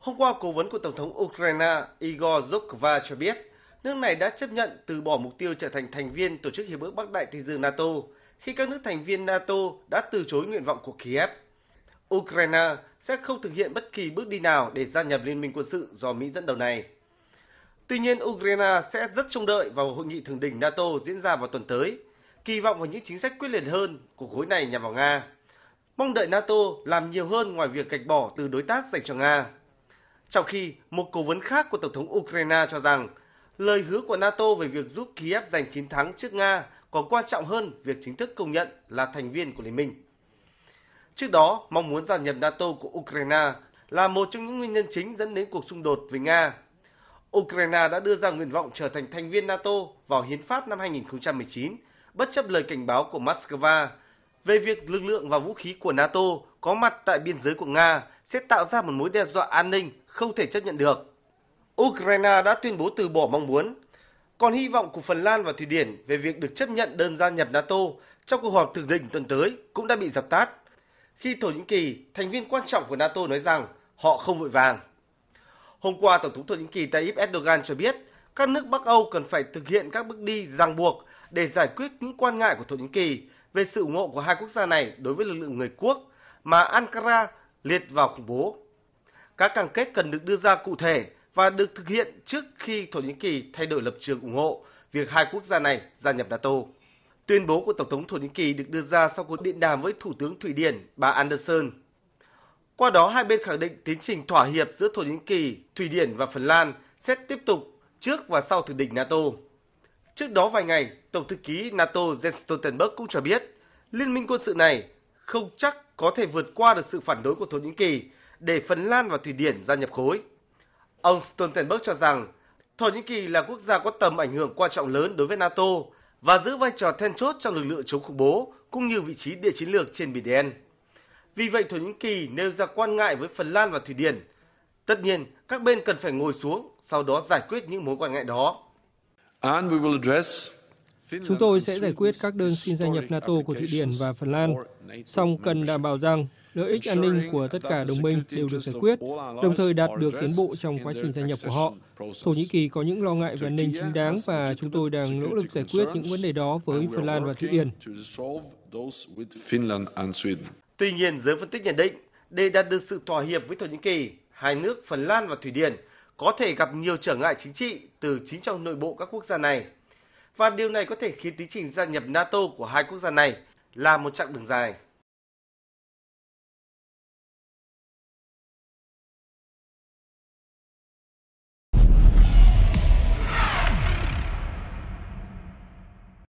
Hôm qua, cố vấn của Tổng thống Ukraine Igor Zhukva cho biết, nước này đã chấp nhận từ bỏ mục tiêu trở thành thành viên Tổ chức Hiệp ước Bắc Đại Tây Dương NATO khi các nước thành viên NATO đã từ chối nguyện vọng của Kiev. Ukraine sẽ không thực hiện bất kỳ bước đi nào để gia nhập liên minh quân sự do Mỹ dẫn đầu này. Tuy nhiên, Ukraine sẽ rất trông đợi vào hội nghị thường đỉnh NATO diễn ra vào tuần tới, kỳ vọng vào những chính sách quyết liệt hơn của khối này nhằm vào Nga. Mong đợi NATO làm nhiều hơn ngoài việc gạch bỏ từ đối tác dành cho Nga trong khi một cố vấn khác của Tổng thống Ukraine cho rằng lời hứa của NATO về việc giúp Kiev giành chiến thắng trước Nga còn quan trọng hơn việc chính thức công nhận là thành viên của Liên minh. Trước đó, mong muốn gia nhập NATO của Ukraine là một trong những nguyên nhân chính dẫn đến cuộc xung đột với Nga. Ukraine đã đưa ra nguyện vọng trở thành thành viên NATO vào hiến pháp năm 2019, bất chấp lời cảnh báo của Moscow về việc lực lượng và vũ khí của NATO có mặt tại biên giới của Nga sẽ tạo ra một mối đe dọa an ninh không thể chấp nhận được. Ukraine đã tuyên bố từ bỏ mong muốn, còn hy vọng của Phần Lan và Thụy Điển về việc được chấp nhận đơn gia nhập NATO trong cuộc họp thượng đỉnh tuần tới cũng đã bị dập tắt, khi Thổ Nhĩ Kỳ, thành viên quan trọng của NATO nói rằng họ không vội vàng. Hôm qua, Tổng thống Thổ Nhĩ Kỳ Tayyip Erdogan cho biết các nước Bắc Âu cần phải thực hiện các bước đi ràng buộc để giải quyết những quan ngại của Thổ Nhĩ Kỳ về sự ủng hộ của hai quốc gia này đối với lực lượng người quốc mà Ankara liệt vào khủng bố. Các cam kết cần được đưa ra cụ thể và được thực hiện trước khi Thổ Nhĩ Kỳ thay đổi lập trường ủng hộ việc hai quốc gia này gia nhập NATO. Tuyên bố của Tổng thống Thổ Nhĩ Kỳ được đưa ra sau cuộc điện đàm với Thủ tướng Thụy Điển bà Anderson. Qua đó, hai bên khẳng định tiến trình thỏa hiệp giữa Thổ Nhĩ Kỳ, Thụy Điển và Phần Lan sẽ tiếp tục trước và sau thượng đỉnh NATO. Trước đó vài ngày, Tổng thư ký NATO Jens Stoltenberg cũng cho biết, liên minh quân sự này không chắc có thể vượt qua được sự phản đối của Thổ Nhĩ Kỳ để Phần Lan và Thụy Điển gia nhập khối. Ông Stoltenberg cho rằng Thổ Nhĩ Kỳ là quốc gia có tầm ảnh hưởng quan trọng lớn đối với NATO và giữ vai trò then chốt trong lực lượng chống khủng bố cũng như vị trí địa chiến lược trên Biển Đen. Vì vậy Thổ Nhĩ Kỳ nêu ra quan ngại với Phần Lan và Thụy Điển. Tất nhiên, các bên cần phải ngồi xuống, sau đó giải quyết những mối quan ngại đó. And we will address Chúng tôi sẽ giải quyết các đơn xin gia nhập NATO của Thụy Điển và Phần Lan, song cần đảm bảo rằng lợi ích an ninh của tất cả đồng minh đều được giải quyết, đồng thời đạt được tiến bộ trong quá trình gia nhập của họ. Thổ Nhĩ Kỳ có những lo ngại về an ninh chính đáng và chúng tôi đang nỗ lực giải quyết những vấn đề đó với Phần Lan và Thụy Điển. Tuy nhiên, giới phân tích nhận định, để đạt được sự thỏa hiệp với Thổ Nhĩ Kỳ, hai nước Phần Lan và Thụy Điển có thể gặp nhiều trở ngại chính trị từ chính trong nội bộ các quốc gia này và điều này có thể khiến tiến trình gia nhập NATO của hai quốc gia này là một chặng đường dài.